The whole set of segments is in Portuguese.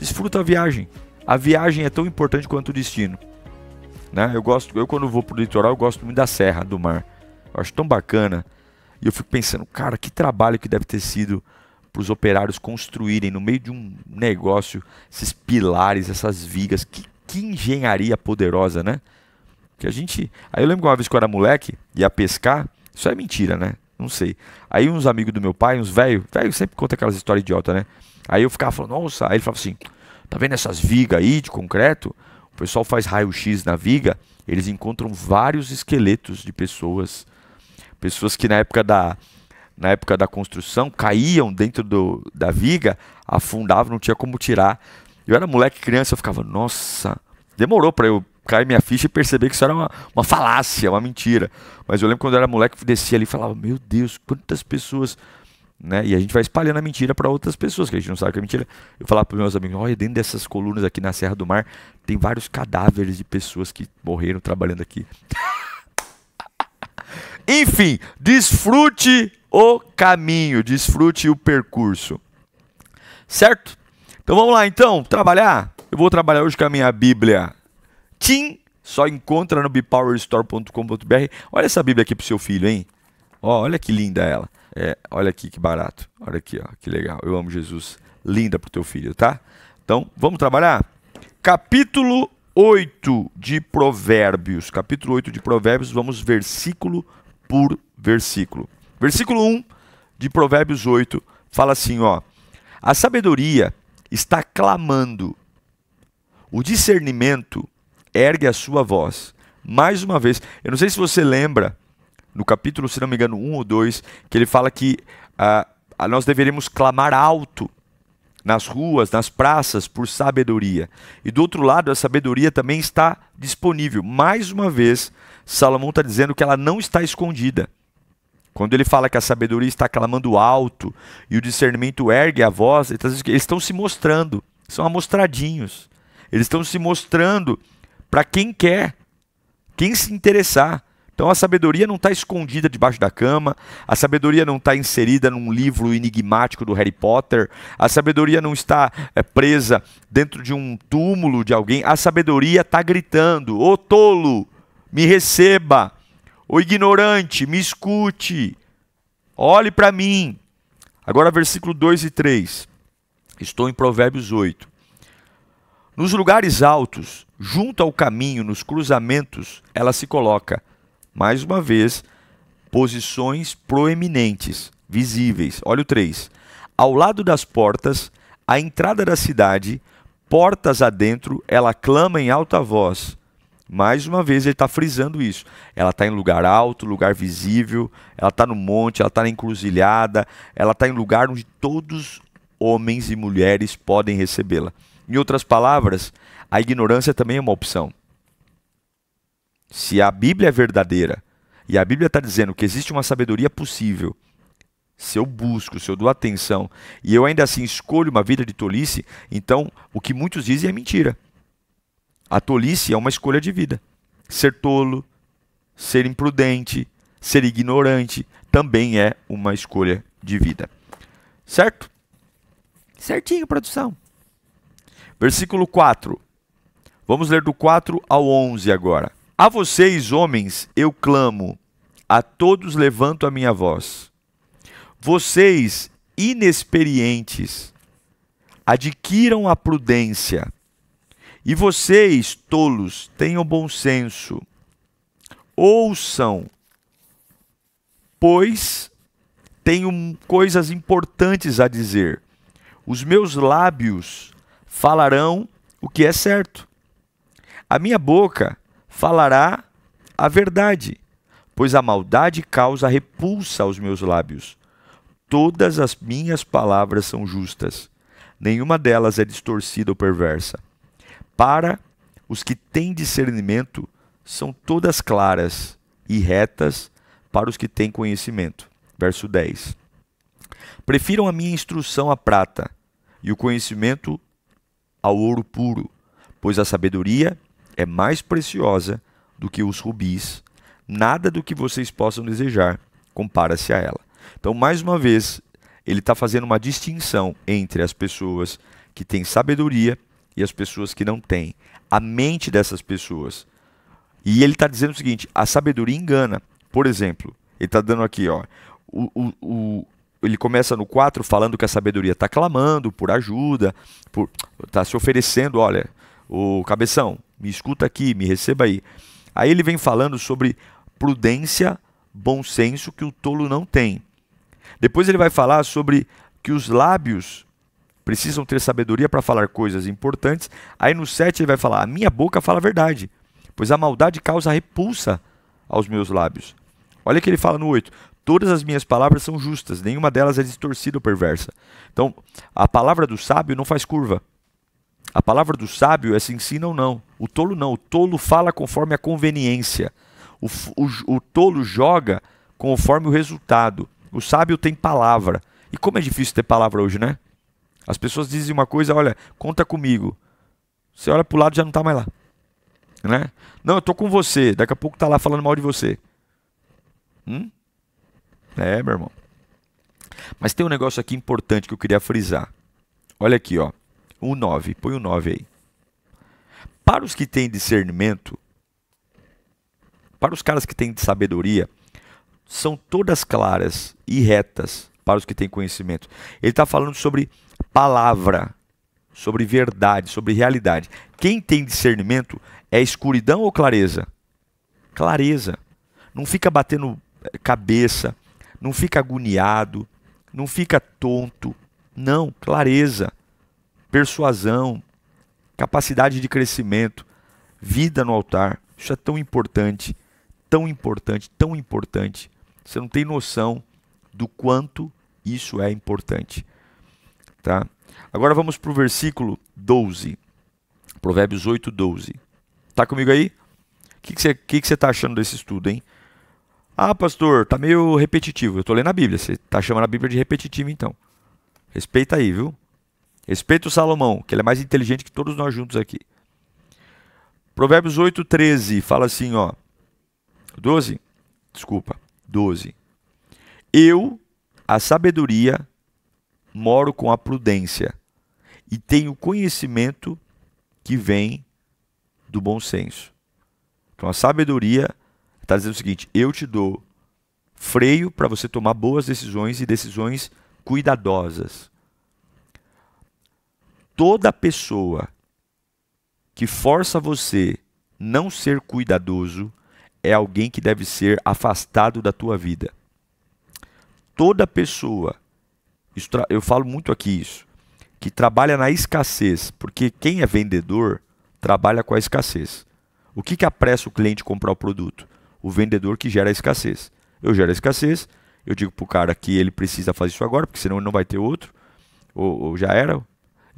Desfruta a viagem. A viagem é tão importante quanto o destino. Né? Eu gosto, eu quando vou pro litoral, eu gosto muito da serra, do mar. Eu acho tão bacana. E eu fico pensando, cara, que trabalho que deve ter sido para os operários construírem no meio de um negócio esses pilares, essas vigas. Que, que engenharia poderosa, né? Que a gente. Aí eu lembro que uma vez que eu era moleque, ia pescar. Isso é mentira, né? Não sei. Aí uns amigos do meu pai, uns velhos, velho sempre conta aquelas histórias idiota, né? Aí eu ficava falando, nossa, aí ele falava assim, tá vendo essas vigas aí de concreto? O pessoal faz raio-x na viga, eles encontram vários esqueletos de pessoas, pessoas que na época da na época da construção caíam dentro do, da viga, afundavam, não tinha como tirar. Eu era moleque, criança, eu ficava, nossa, demorou para eu cair minha ficha e perceber que isso era uma, uma falácia, uma mentira. Mas eu lembro quando eu era moleque, descia ali e falava, meu Deus, quantas pessoas né? E a gente vai espalhando a mentira para outras pessoas, que a gente não sabe que é mentira. Eu falava para meus amigos: olha, dentro dessas colunas aqui na Serra do Mar, tem vários cadáveres de pessoas que morreram trabalhando aqui. Enfim, desfrute o caminho, desfrute o percurso. Certo? Então vamos lá, então, trabalhar. Eu vou trabalhar hoje com a minha Bíblia Tim. Só encontra no bepowerstore.com.br. Olha essa Bíblia aqui pro seu filho, hein? Ó, olha que linda ela. É, olha aqui que barato. Olha aqui, ó, que legal. Eu amo Jesus. Linda pro teu filho, tá? Então, vamos trabalhar? Capítulo 8 de Provérbios. Capítulo 8 de Provérbios, vamos versículo por versículo. Versículo 1 de Provérbios 8 fala assim, ó: A sabedoria está clamando. O discernimento ergue a sua voz. Mais uma vez, eu não sei se você lembra no capítulo, se não me engano, 1 ou 2, que ele fala que ah, ah, nós deveríamos clamar alto nas ruas, nas praças, por sabedoria. E do outro lado, a sabedoria também está disponível. Mais uma vez, Salomão está dizendo que ela não está escondida. Quando ele fala que a sabedoria está clamando alto e o discernimento ergue a voz, eles estão se mostrando, são amostradinhos. Eles estão se mostrando para quem quer, quem se interessar. Então a sabedoria não está escondida debaixo da cama, a sabedoria não está inserida num livro enigmático do Harry Potter, a sabedoria não está é, presa dentro de um túmulo de alguém, a sabedoria está gritando: ô tolo, me receba, ô ignorante, me escute, olhe para mim. Agora, versículo 2 e 3. Estou em Provérbios 8. Nos lugares altos, junto ao caminho, nos cruzamentos, ela se coloca mais uma vez, posições proeminentes, visíveis. Olha o 3. Ao lado das portas, a entrada da cidade, portas adentro, ela clama em alta voz. Mais uma vez ele está frisando isso. Ela está em lugar alto, lugar visível, ela está no monte, ela está na encruzilhada, ela está em lugar onde todos homens e mulheres podem recebê-la. Em outras palavras, a ignorância também é uma opção. Se a Bíblia é verdadeira e a Bíblia está dizendo que existe uma sabedoria possível, se eu busco, se eu dou atenção e eu ainda assim escolho uma vida de tolice, então o que muitos dizem é mentira. A tolice é uma escolha de vida. Ser tolo, ser imprudente, ser ignorante também é uma escolha de vida. Certo? Certinho, produção. Versículo 4. Vamos ler do 4 ao 11 agora. A vocês, homens, eu clamo, a todos levanto a minha voz. Vocês, inexperientes, adquiram a prudência. E vocês, tolos, tenham bom senso. Ouçam, pois tenho coisas importantes a dizer. Os meus lábios falarão o que é certo. A minha boca falará a verdade, pois a maldade causa repulsa aos meus lábios. Todas as minhas palavras são justas, nenhuma delas é distorcida ou perversa. Para os que têm discernimento, são todas claras e retas para os que têm conhecimento. Verso 10. Prefiram a minha instrução à prata e o conhecimento ao ouro puro, pois a sabedoria é mais preciosa do que os rubis, nada do que vocês possam desejar compara-se a ela. Então, mais uma vez, ele está fazendo uma distinção entre as pessoas que têm sabedoria e as pessoas que não têm. A mente dessas pessoas. E ele está dizendo o seguinte: a sabedoria engana. Por exemplo, ele está dando aqui, ó. O, o, o, ele começa no 4 falando que a sabedoria está clamando por ajuda, está se oferecendo, olha, Ô cabeção, me escuta aqui, me receba aí. Aí ele vem falando sobre prudência, bom senso que o tolo não tem. Depois ele vai falar sobre que os lábios precisam ter sabedoria para falar coisas importantes. Aí no 7 ele vai falar: A minha boca fala a verdade, pois a maldade causa repulsa aos meus lábios. Olha o que ele fala no 8. Todas as minhas palavras são justas, nenhuma delas é distorcida ou perversa. Então, a palavra do sábio não faz curva. A palavra do sábio é se ensina ou não. O tolo não. O tolo fala conforme a conveniência. O, o, o tolo joga conforme o resultado. O sábio tem palavra. E como é difícil ter palavra hoje, né? As pessoas dizem uma coisa, olha, conta comigo. Você olha para o lado já não está mais lá. Né? Não, eu tô com você. Daqui a pouco tá lá falando mal de você. Hum? É, meu irmão. Mas tem um negócio aqui importante que eu queria frisar. Olha aqui, ó. Um 9, põe um 9 aí. Para os que têm discernimento, para os caras que têm sabedoria, são todas claras e retas para os que têm conhecimento. Ele está falando sobre palavra, sobre verdade, sobre realidade. Quem tem discernimento é escuridão ou clareza? Clareza. Não fica batendo eh, cabeça, não fica agoniado, não fica tonto. Não, clareza persuasão, capacidade de crescimento, vida no altar. Isso é tão importante, tão importante, tão importante. Você não tem noção do quanto isso é importante. Tá? Agora vamos para o versículo 12. Provérbios 8, 12. Tá comigo aí? O que, que você que que tá achando desse estudo, hein? Ah, pastor, tá meio repetitivo. Eu tô lendo a Bíblia. Você tá chamando a Bíblia de repetitivo, então. Respeita aí, viu? Respeita o Salomão, que ele é mais inteligente que todos nós juntos aqui. Provérbios 8, 13 fala assim, ó. 12, desculpa, 12. Eu, a sabedoria, moro com a prudência e tenho conhecimento que vem do bom senso. Então a sabedoria está dizendo o seguinte: eu te dou freio para você tomar boas decisões e decisões cuidadosas toda pessoa que força você não ser cuidadoso é alguém que deve ser afastado da tua vida. Toda pessoa, eu falo muito aqui isso, que trabalha na escassez, porque quem é vendedor trabalha com a escassez. O que, que apressa o cliente comprar o produto? O vendedor que gera a escassez. Eu gero a escassez, eu digo para o cara que ele precisa fazer isso agora, porque senão ele não vai ter outro, ou, ou já era,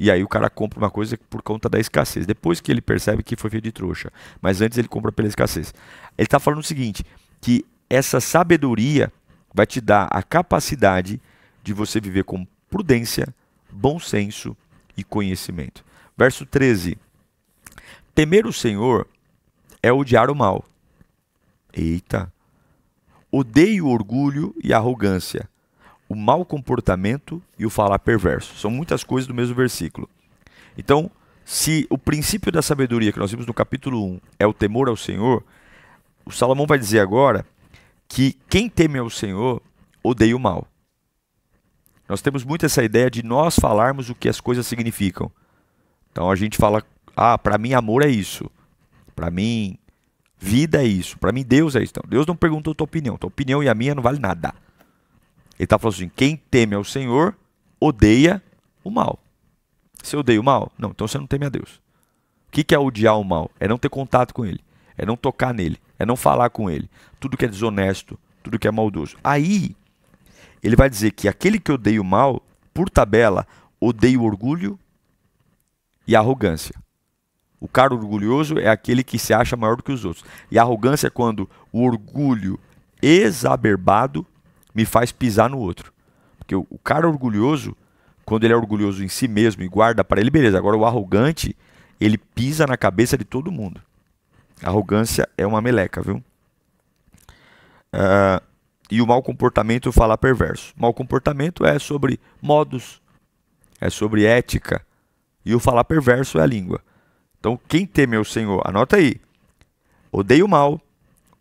e aí o cara compra uma coisa por conta da escassez. Depois que ele percebe que foi feito de trouxa. Mas antes ele compra pela escassez. Ele está falando o seguinte: que essa sabedoria vai te dar a capacidade de você viver com prudência, bom senso e conhecimento. Verso 13: Temer o Senhor é odiar o mal. Eita! Odeio o orgulho e a arrogância, o mau comportamento e o falar perverso. São muitas coisas do mesmo versículo. Então, se o princípio da sabedoria que nós vimos no capítulo 1 é o temor ao Senhor, o Salomão vai dizer agora que quem teme ao Senhor odeia o mal. Nós temos muito essa ideia de nós falarmos o que as coisas significam. Então a gente fala, ah, para mim amor é isso. Para mim vida é isso. Para mim Deus é isso. Então, Deus não perguntou tua opinião. Tua opinião e a minha não vale nada. Ele está falando assim: quem teme ao Senhor odeia o mal. Você odeia o mal? Não, então você não teme a Deus. O que é odiar o mal? É não ter contato com ele, é não tocar nele, é não falar com ele. Tudo que é desonesto, tudo que é maldoso. Aí, ele vai dizer que aquele que odeia o mal, por tabela, odeia o orgulho e a arrogância. O cara orgulhoso é aquele que se acha maior do que os outros. E a arrogância é quando o orgulho exaberbado me faz pisar no outro. Porque o, cara orgulhoso, quando ele é orgulhoso em si mesmo e guarda para ele, beleza. Agora o arrogante, ele pisa na cabeça de todo mundo. Arrogância é uma meleca, viu? Uh, e o mau comportamento falar perverso. Mau comportamento é sobre modos, é sobre ética. E o falar perverso é a língua. Então, quem teme o Senhor, anota aí. Odeia o mal,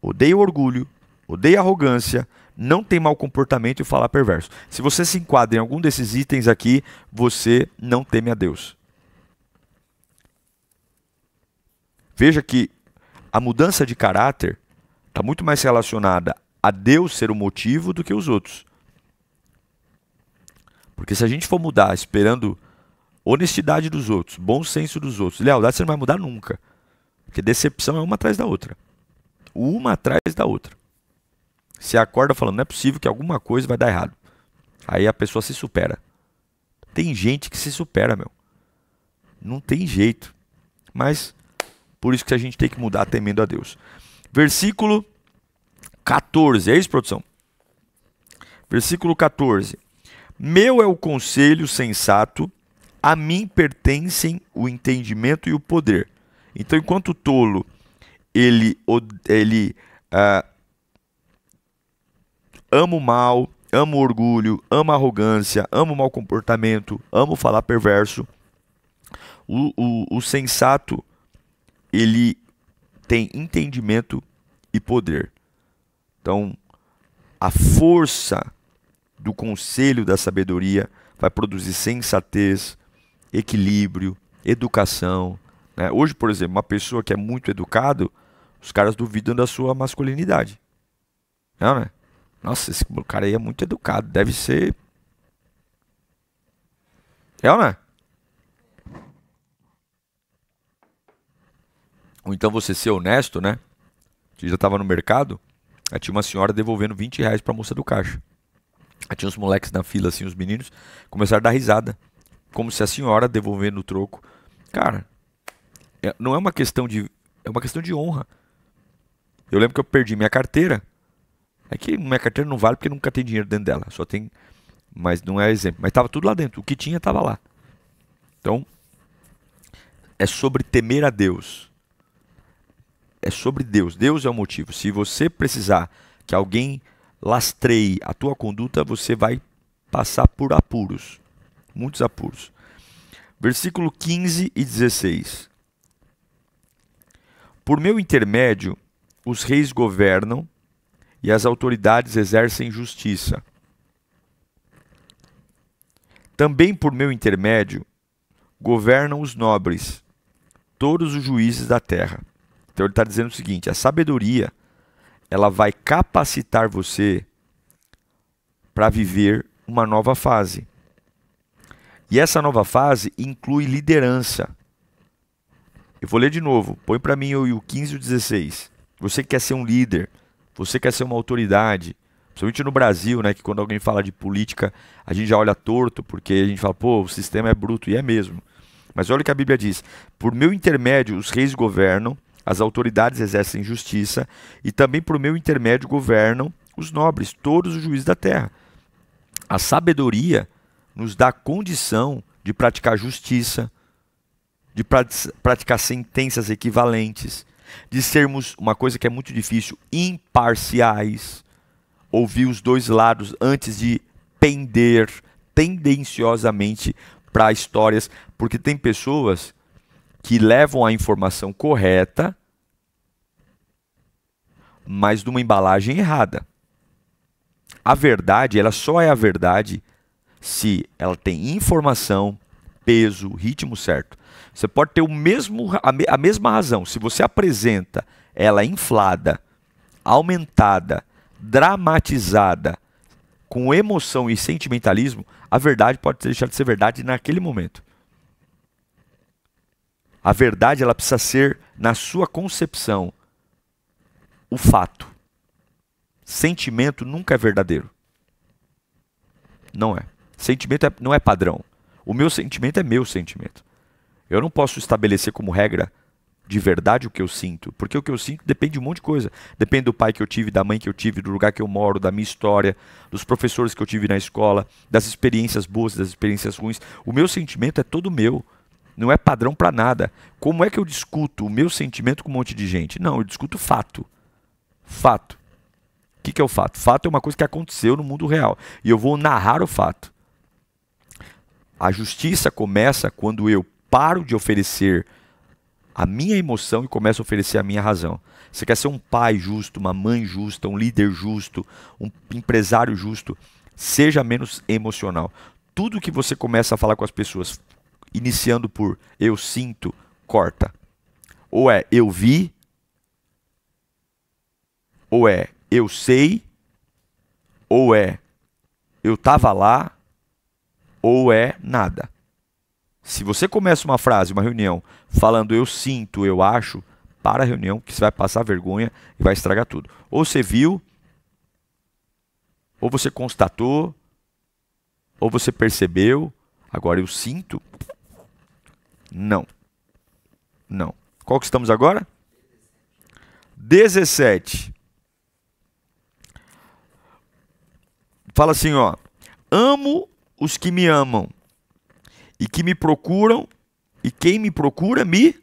odeia o orgulho, odeia a arrogância, não tem mau comportamento e falar perverso. Se você se enquadra em algum desses itens aqui, você não teme a Deus. Veja que a mudança de caráter está muito mais relacionada a Deus ser o motivo do que os outros. Porque se a gente for mudar esperando honestidade dos outros, bom senso dos outros, lealdade, você não vai mudar nunca. Porque decepção é uma atrás da outra. Uma atrás da outra. Você acorda falando, não é possível que alguma coisa vai dar errado. Aí a pessoa se supera. Tem gente que se supera, meu. Não tem jeito. Mas por isso que a gente tem que mudar temendo a Deus. Versículo 14. É isso, produção? Versículo 14. Meu é o conselho sensato, a mim pertencem o entendimento e o poder. Então, enquanto o tolo ele, ele uh, amo mal, amo orgulho, amo arrogância, amo mau comportamento, amo falar perverso. O, o, o sensato, ele tem entendimento e poder. Então, a força do conselho da sabedoria vai produzir sensatez, equilíbrio, educação. Né? Hoje, por exemplo, uma pessoa que é muito educado, os caras duvidam da sua masculinidade. Não, né? Nossa, esse cara aí é muito educado. Deve ser. É ou não é? Ou então você ser honesto, né? você já tava no mercado, aí tinha uma senhora devolvendo 20 reais pra moça do caixa. Aí tinha uns moleques na fila, assim, os meninos, começaram a dar risada. Como se a senhora devolvendo o troco. Cara, é, não é uma questão de. É uma questão de honra. Eu lembro que eu perdi minha carteira é que minha carteira não vale porque nunca tem dinheiro dentro dela. Só tem. Mas não é exemplo. Mas estava tudo lá dentro. O que tinha estava lá. Então, é sobre temer a Deus. É sobre Deus. Deus é o motivo. Se você precisar que alguém lastreie a tua conduta, você vai passar por apuros. Muitos apuros. Versículo 15 e 16. Por meu intermédio, os reis governam e as autoridades exercem justiça. Também por meu intermédio governam os nobres, todos os juízes da terra. Então ele está dizendo o seguinte: a sabedoria ela vai capacitar você para viver uma nova fase. E essa nova fase inclui liderança. Eu vou ler de novo, põe para mim o 15 e o 16. Você quer ser um líder, você quer ser uma autoridade, principalmente no Brasil, né, que quando alguém fala de política, a gente já olha torto, porque a gente fala, pô, o sistema é bruto, e é mesmo. Mas olha o que a Bíblia diz: por meu intermédio os reis governam, as autoridades exercem justiça, e também por meu intermédio governam os nobres, todos os juízes da terra. A sabedoria nos dá condição de praticar justiça, de praticar sentenças equivalentes, de sermos uma coisa que é muito difícil, imparciais, ouvir os dois lados antes de pender tendenciosamente para histórias, porque tem pessoas que levam a informação correta, mas de uma embalagem errada. A verdade, ela só é a verdade se ela tem informação, peso, ritmo certo. Você pode ter o mesmo, a mesma razão. Se você apresenta ela inflada, aumentada, dramatizada, com emoção e sentimentalismo, a verdade pode deixar de ser verdade naquele momento. A verdade ela precisa ser, na sua concepção, o fato. Sentimento nunca é verdadeiro. Não é. Sentimento é, não é padrão. O meu sentimento é meu sentimento. Eu não posso estabelecer como regra de verdade o que eu sinto, porque o que eu sinto depende de um monte de coisa. Depende do pai que eu tive, da mãe que eu tive, do lugar que eu moro, da minha história, dos professores que eu tive na escola, das experiências boas, das experiências ruins. O meu sentimento é todo meu. Não é padrão para nada. Como é que eu discuto o meu sentimento com um monte de gente? Não, eu discuto fato. Fato. O que, que é o fato? Fato é uma coisa que aconteceu no mundo real. E eu vou narrar o fato. A justiça começa quando eu paro de oferecer a minha emoção e começo a oferecer a minha razão. Você quer ser um pai justo, uma mãe justa, um líder justo, um empresário justo, seja menos emocional. Tudo que você começa a falar com as pessoas, iniciando por eu sinto, corta. Ou é eu vi, ou é eu sei, ou é eu tava lá, ou é nada. Se você começa uma frase, uma reunião, falando eu sinto, eu acho, para a reunião, que você vai passar vergonha e vai estragar tudo. Ou você viu, ou você constatou, ou você percebeu, agora eu sinto. Não. Não. Qual que estamos agora? 17. Fala assim, ó. Amo os que me amam e que me procuram, e quem me procura me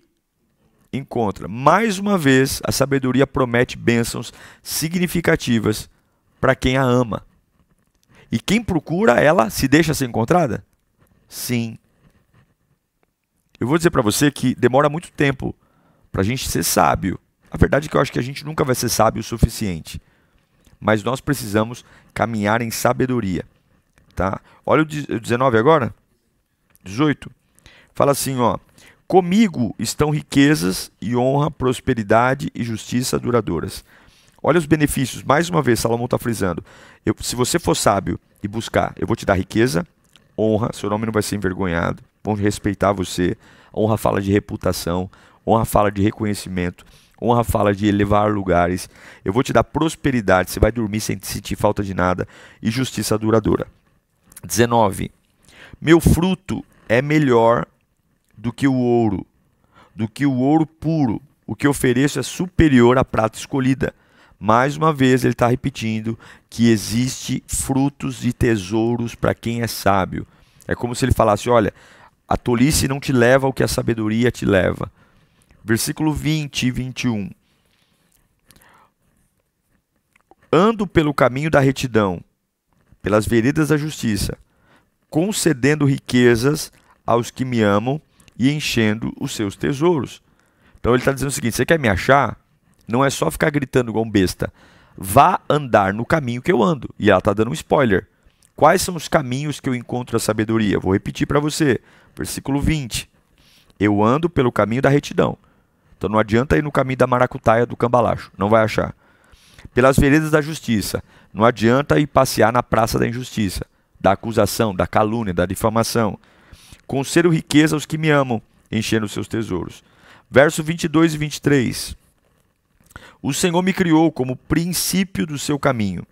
encontra. Mais uma vez, a sabedoria promete bênçãos significativas para quem a ama. E quem procura ela se deixa ser encontrada? Sim. Eu vou dizer para você que demora muito tempo para a gente ser sábio. A verdade é que eu acho que a gente nunca vai ser sábio o suficiente. Mas nós precisamos caminhar em sabedoria. Tá? Olha o 19 agora. 18, fala assim, ó: Comigo estão riquezas e honra, prosperidade e justiça duradouras. Olha os benefícios. Mais uma vez, Salomão está frisando. Eu, se você for sábio e buscar, eu vou te dar riqueza, honra, seu nome não vai ser envergonhado, vão respeitar você. Honra fala de reputação, honra fala de reconhecimento, honra fala de elevar lugares. Eu vou te dar prosperidade, você vai dormir sem sentir falta de nada e justiça duradoura. 19. Meu fruto é melhor do que o ouro, do que o ouro puro. O que ofereço é superior à prata escolhida. Mais uma vez, ele está repetindo que existe frutos e tesouros para quem é sábio. É como se ele falasse: olha, a tolice não te leva ao que a sabedoria te leva. Versículo 20 e 21. Ando pelo caminho da retidão, pelas veredas da justiça concedendo riquezas aos que me amam e enchendo os seus tesouros. Então ele está dizendo o seguinte: você quer me achar? Não é só ficar gritando igual um besta. Vá andar no caminho que eu ando. E ela está dando um spoiler. Quais são os caminhos que eu encontro a sabedoria? Vou repetir para você. Versículo 20. Eu ando pelo caminho da retidão. Então não adianta ir no caminho da maracutaia do cambalacho. Não vai achar. Pelas veredas da justiça. Não adianta ir passear na praça da injustiça da acusação, da calúnia, da difamação. Conselho riqueza aos que me amam, enchendo seus tesouros. Verso 22 e 23. O Senhor me criou como princípio do seu caminho,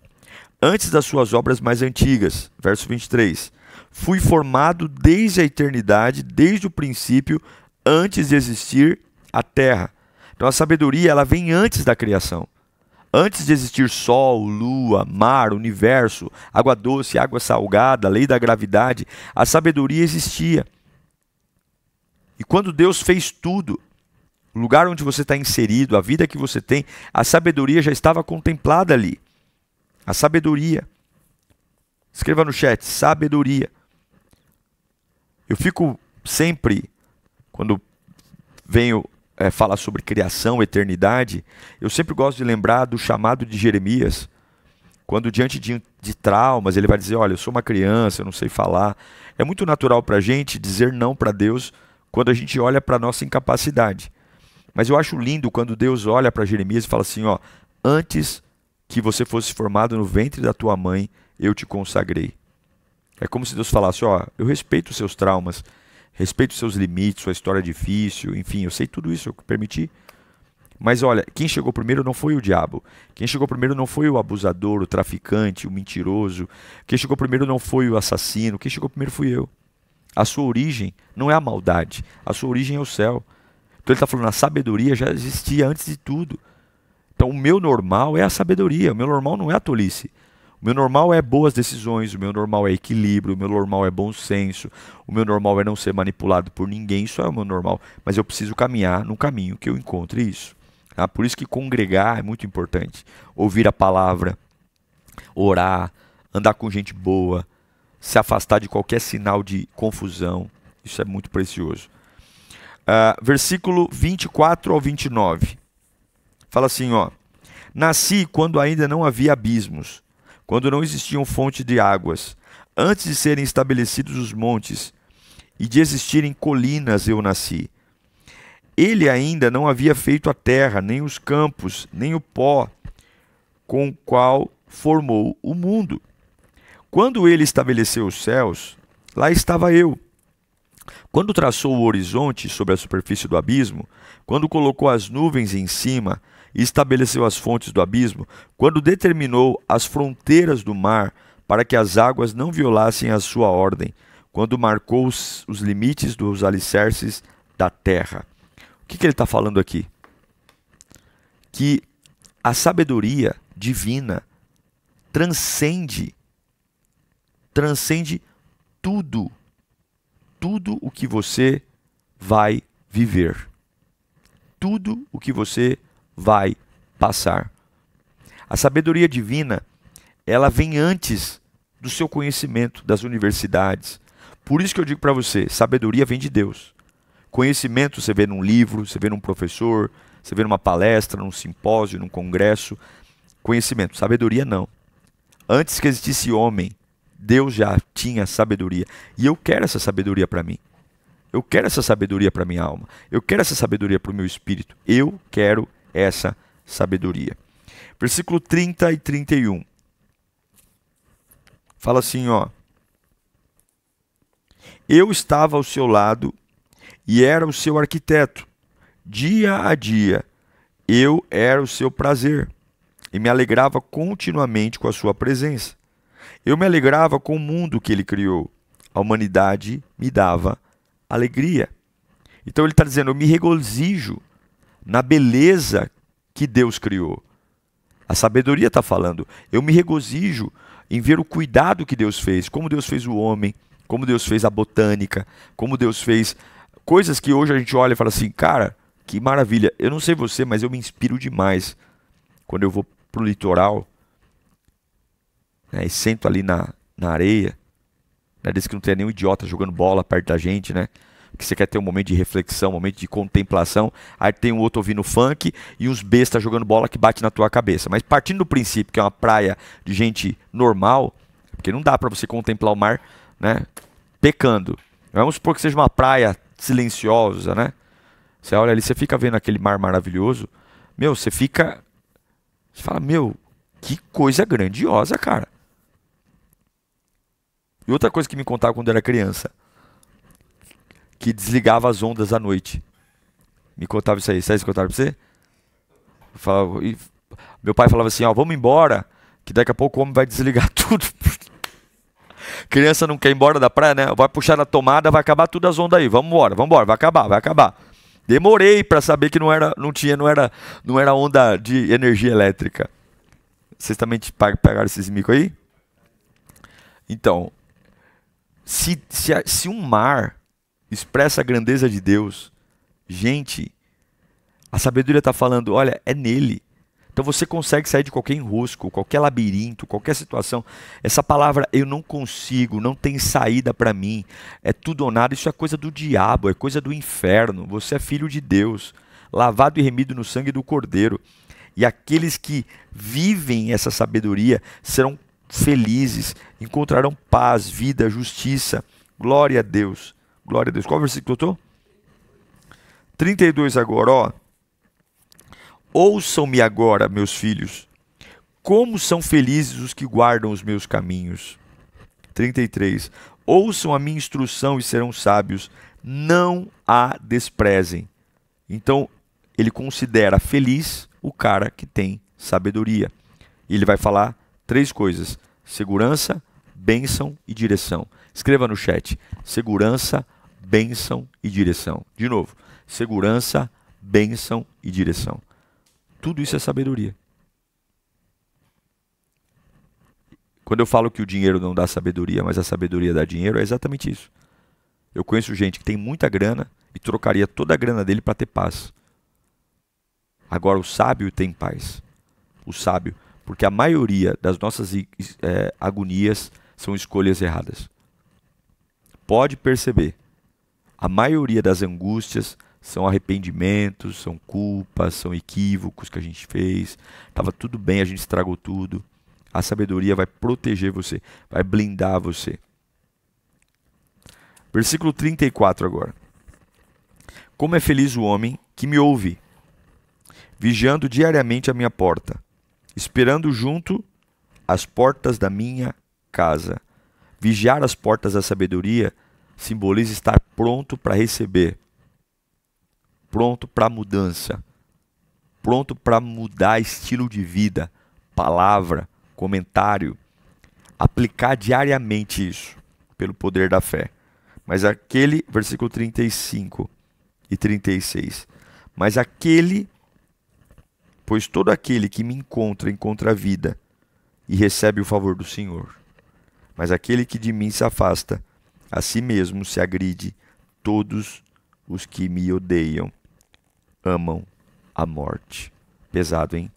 antes das suas obras mais antigas. Verso 23. Fui formado desde a eternidade, desde o princípio, antes de existir a terra. Então a sabedoria, ela vem antes da criação. Antes de existir sol, lua, mar, universo, água doce, água salgada, lei da gravidade, a sabedoria existia. E quando Deus fez tudo, o lugar onde você está inserido, a vida que você tem, a sabedoria já estava contemplada ali. A sabedoria. Escreva no chat: sabedoria. Eu fico sempre, quando venho é, falar sobre criação, eternidade, eu sempre gosto de lembrar do chamado de Jeremias, quando diante de, de traumas ele vai dizer: Olha, eu sou uma criança, eu não sei falar. É muito natural para a gente dizer não para Deus quando a gente olha para a nossa incapacidade. Mas eu acho lindo quando Deus olha para Jeremias e fala assim: Ó, antes que você fosse formado no ventre da tua mãe, eu te consagrei. É como se Deus falasse: Ó, eu respeito os seus traumas, Respeito os seus limites, sua história difícil, enfim, eu sei tudo isso, eu permiti. Mas olha, quem chegou primeiro não foi o diabo. Quem chegou primeiro não foi o abusador, o traficante, o mentiroso. Quem chegou primeiro não foi o assassino. Quem chegou primeiro fui eu. A sua origem não é a maldade. A sua origem é o céu. Então ele está falando, a sabedoria já existia antes de tudo. Então o meu normal é a sabedoria. O meu normal não é a tolice. O meu normal é boas decisões, o meu normal é equilíbrio, o meu normal é bom senso, o meu normal é não ser manipulado por ninguém, isso é o meu normal. Mas eu preciso caminhar no caminho que eu encontre isso. Tá? Por isso que congregar é muito importante. Ouvir a palavra, orar, andar com gente boa, se afastar de qualquer sinal de confusão. Isso é muito precioso. Uh, versículo 24 ao 29. Fala assim, ó. Nasci quando ainda não havia abismos quando não existiam fonte de águas, antes de serem estabelecidos os montes e de existirem colinas, eu nasci. Ele ainda não havia feito a terra, nem os campos, nem o pó com o qual formou o mundo. Quando ele estabeleceu os céus, lá estava eu. Quando traçou o horizonte sobre a superfície do abismo, quando colocou as nuvens em cima, e estabeleceu as fontes do abismo, quando determinou as fronteiras do mar para que as águas não violassem a sua ordem, quando marcou os, os limites dos alicerces da terra. O que, que ele está falando aqui? Que a sabedoria divina transcende, transcende tudo, tudo o que você vai viver. Tudo o que você vai passar. A sabedoria divina, ela vem antes do seu conhecimento das universidades. Por isso que eu digo para você, sabedoria vem de Deus. Conhecimento você vê num livro, você vê num professor, você vê numa palestra, num simpósio, num congresso. Conhecimento, sabedoria não. Antes que existisse homem, Deus já tinha sabedoria. E eu quero essa sabedoria para mim. Eu quero essa sabedoria para minha alma. Eu quero essa sabedoria para o meu espírito. Eu quero essa sabedoria. Versículo 30 e 31. Fala assim, ó. Eu estava ao seu lado e era o seu arquiteto. Dia a dia eu era o seu prazer e me alegrava continuamente com a sua presença. Eu me alegrava com o mundo que ele criou. A humanidade me dava alegria. Então ele está dizendo: eu me regozijo na beleza que Deus criou. A sabedoria está falando. Eu me regozijo em ver o cuidado que Deus fez, como Deus fez o homem, como Deus fez a botânica, como Deus fez coisas que hoje a gente olha e fala assim, cara, que maravilha. Eu não sei você, mas eu me inspiro demais quando eu vou para o litoral né, e sento ali na, na areia. Né, desse que não tenha nenhum idiota jogando bola perto da gente, né? que você quer ter um momento de reflexão, um momento de contemplação, aí tem um outro ouvindo funk e uns bestas jogando bola que bate na tua cabeça. Mas partindo do princípio que é uma praia de gente normal, porque não dá para você contemplar o mar, né, pecando. Vamos supor que seja uma praia silenciosa, né? Você olha ali, você fica vendo aquele mar maravilhoso, meu, você fica você fala, meu, que coisa grandiosa, cara. E outra coisa que me contava quando eu era criança que desligava as ondas à noite. Me contava isso aí. Vocês contaram pra você? Falava, e, meu pai falava assim, ó, vamos embora, que daqui a pouco o homem vai desligar tudo. Criança não quer ir embora da praia, né? Vai puxar na tomada, vai acabar tudo as ondas aí. Vamos embora, vamos embora, vai acabar, vai acabar. Demorei para saber que não era, não tinha, não era, não era onda de energia elétrica. Vocês também pegaram esses mico aí? Então, se, se, se um mar expressa a grandeza de Deus. Gente, a sabedoria está falando: olha, é nele. Então você consegue sair de qualquer enrosco, qualquer labirinto, qualquer situação. Essa palavra eu não consigo, não tem saída para mim, é tudo ou nada, isso é coisa do diabo, é coisa do inferno. Você é filho de Deus, lavado e remido no sangue do Cordeiro. E aqueles que vivem essa sabedoria serão felizes, encontrarão paz, vida, justiça. Glória a Deus. Glória a Deus. Qual versículo eu estou? 32 agora, ó. Ouçam-me agora, meus filhos, como são felizes os que guardam os meus caminhos. 33. Ouçam a minha instrução e serão sábios, não a desprezem. Então, ele considera feliz o cara que tem sabedoria. E ele vai falar três coisas: segurança, bênção e direção. Escreva no chat: segurança, bênção bênção e direção. De novo, segurança, bênção e direção. Tudo isso é sabedoria. Quando eu falo que o dinheiro não dá sabedoria, mas a sabedoria dá dinheiro, é exatamente isso. Eu conheço gente que tem muita grana e trocaria toda a grana dele para ter paz. Agora, o sábio tem paz. O sábio. Porque a maioria das nossas é, agonias são escolhas erradas. Pode perceber a maioria das angústias são arrependimentos, são culpas, são equívocos que a gente fez. Tava tudo bem, a gente estragou tudo. A sabedoria vai proteger você, vai blindar você. Versículo 34 agora. Como é feliz o homem que me ouve, vigiando diariamente a minha porta, esperando junto as portas da minha casa. Vigiar as portas da sabedoria simboliza estar pronto para receber, pronto para mudança, pronto para mudar estilo de vida, palavra, comentário, aplicar diariamente isso pelo poder da fé. Mas aquele, versículo 35 e 36. Mas aquele, pois todo aquele que me encontra, encontra a vida e recebe o favor do Senhor. Mas aquele que de mim se afasta, a si mesmo se agride todos os que me odeiam, amam a morte. Pesado, hein?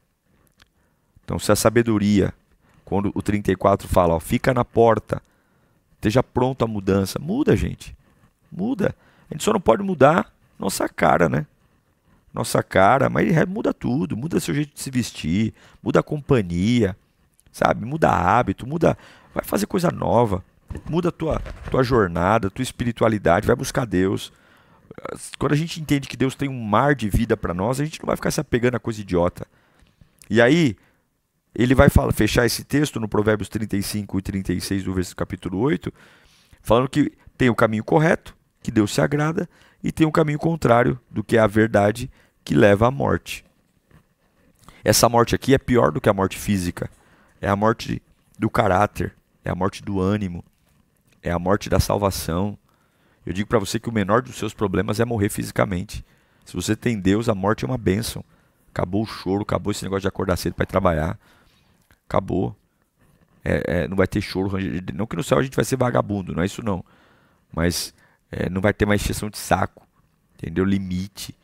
Então, se a sabedoria, quando o 34 fala, ó, fica na porta, esteja pronto a mudança, muda, gente. Muda. A gente só não pode mudar nossa cara, né? Nossa cara, mas é, muda tudo, muda seu jeito de se vestir, muda a companhia, sabe? Muda hábito, muda, vai fazer coisa nova muda a tua, tua jornada, tua espiritualidade, vai buscar Deus. Quando a gente entende que Deus tem um mar de vida para nós, a gente não vai ficar se apegando a coisa idiota. E aí, ele vai falar, fechar esse texto no Provérbios 35 e 36 do versículo capítulo 8, falando que tem o caminho correto, que Deus se agrada, e tem o caminho contrário do que é a verdade que leva à morte. Essa morte aqui é pior do que a morte física. É a morte do caráter, é a morte do ânimo, é a morte da salvação. Eu digo para você que o menor dos seus problemas é morrer fisicamente. Se você tem Deus, a morte é uma bênção. Acabou o choro, acabou esse negócio de acordar cedo para trabalhar. Acabou. É, é, não vai ter choro. Não que no céu a gente vai ser vagabundo, não é isso não. Mas é, não vai ter mais exceção de saco. Entendeu? Limite.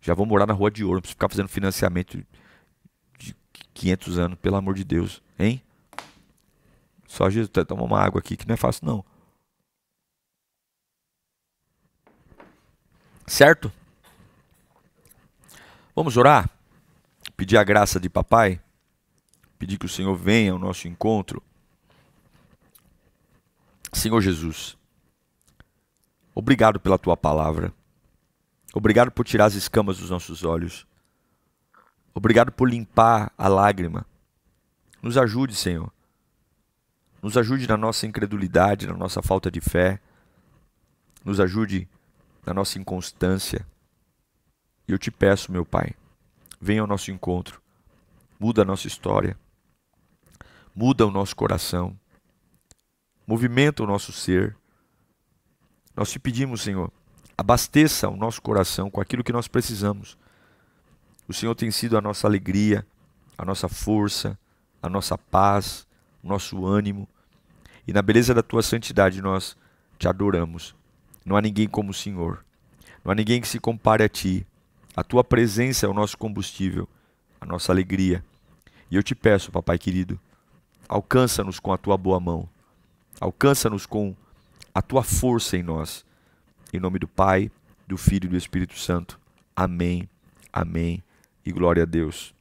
Já vou morar na rua de ouro, não preciso ficar fazendo financiamento de 500 anos, pelo amor de Deus. Hein? Só Jesus, até tá, tomar uma água aqui que não é fácil não. Certo? Vamos orar? Pedir a graça de papai? Pedir que o Senhor venha ao nosso encontro? Senhor Jesus, obrigado pela tua palavra. Obrigado por tirar as escamas dos nossos olhos. Obrigado por limpar a lágrima. Nos ajude, Senhor, nos ajude na nossa incredulidade, na nossa falta de fé. Nos ajude na nossa inconstância. E eu te peço, meu Pai, venha ao nosso encontro. Muda a nossa história. Muda o nosso coração. Movimenta o nosso ser. Nós te pedimos, Senhor, abasteça o nosso coração com aquilo que nós precisamos. O Senhor tem sido a nossa alegria, a nossa força, a nossa paz o nosso ânimo. E na beleza da tua santidade nós te adoramos. Não há ninguém como o Senhor. Não há ninguém que se compare a ti. A tua presença é o nosso combustível, a nossa alegria. E eu te peço, papai querido, alcança-nos com a tua boa mão. Alcança-nos com a tua força em nós. Em nome do Pai, do Filho e do Espírito Santo. Amém. Amém. E glória a Deus.